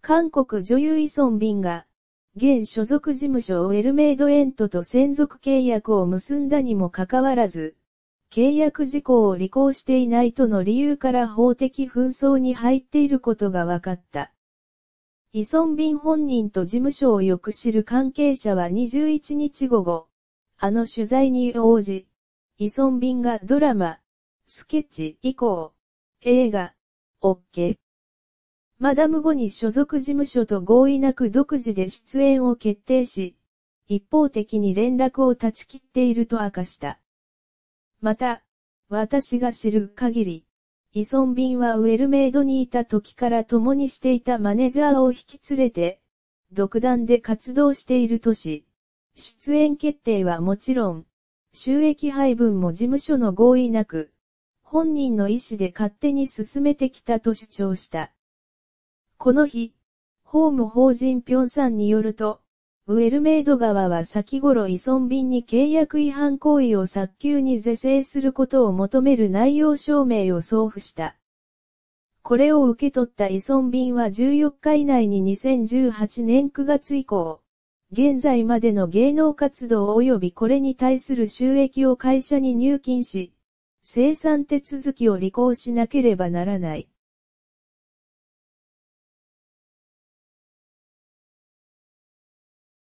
韓国女優イソンビンが、現所属事務所をエルメイドエントと専属契約を結んだにもかかわらず、契約事項を履行していないとの理由から法的紛争に入っていることが分かった。イソンビン本人と事務所をよく知る関係者は21日午後、あの取材に応じ、イソンビンがドラマ、スケッチ以降、映画、オッケー、マダム後に所属事務所と合意なく独自で出演を決定し、一方的に連絡を断ち切っていると明かした。また、私が知る限り、イソンビンはウェルメイドにいた時から共にしていたマネジャーを引き連れて、独断で活動しているとし、出演決定はもちろん、収益配分も事務所の合意なく、本人の意思で勝手に進めてきたと主張した。この日、法務法人ピョンさんによると、ウェルメイド側は先頃依存便に契約違反行為を早急に是正することを求める内容証明を送付した。これを受け取った依存便は14日以内に2018年9月以降、現在までの芸能活動及びこれに対する収益を会社に入金し、生産手続きを履行しなければならない。